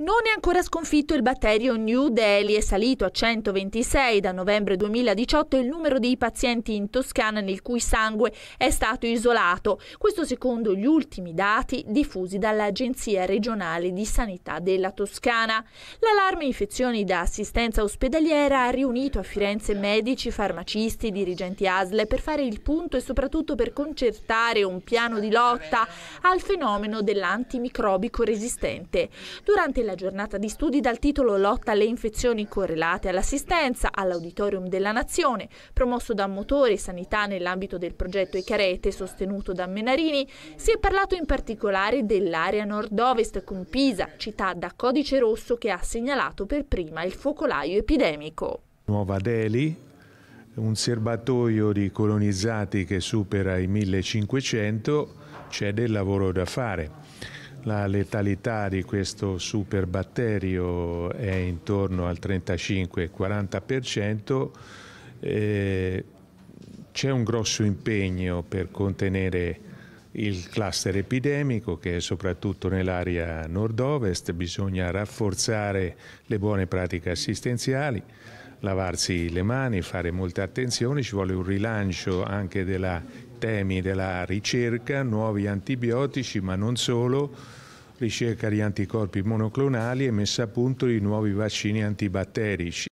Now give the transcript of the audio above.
Non è ancora sconfitto il batterio New Delhi, è salito a 126 da novembre 2018 il numero dei pazienti in Toscana nel cui sangue è stato isolato, questo secondo gli ultimi dati diffusi dall'Agenzia regionale di sanità della Toscana. L'allarme infezioni da assistenza ospedaliera ha riunito a Firenze medici, farmacisti, dirigenti ASL per fare il punto e soprattutto per concertare un piano di lotta al fenomeno dell'antimicrobico resistente. Durante la la giornata di studi dal titolo Lotta alle infezioni correlate all'assistenza all'Auditorium della Nazione, promosso da Motore Sanità nell'ambito del progetto Icarete, sostenuto da Menarini, si è parlato in particolare dell'area nord-ovest con Pisa, città da codice rosso che ha segnalato per prima il focolaio epidemico. Nuova Delhi, un serbatoio di colonizzati che supera i 1500, c'è del lavoro da fare la letalità di questo superbatterio è intorno al 35-40%. Eh, c'è un grosso impegno per contenere il cluster epidemico che è soprattutto nell'area nord-ovest, bisogna rafforzare le buone pratiche assistenziali, lavarsi le mani, fare molta attenzione, ci vuole un rilancio anche della temi della ricerca, nuovi antibiotici, ma non solo, ricerca di anticorpi monoclonali e messa a punto di nuovi vaccini antibatterici.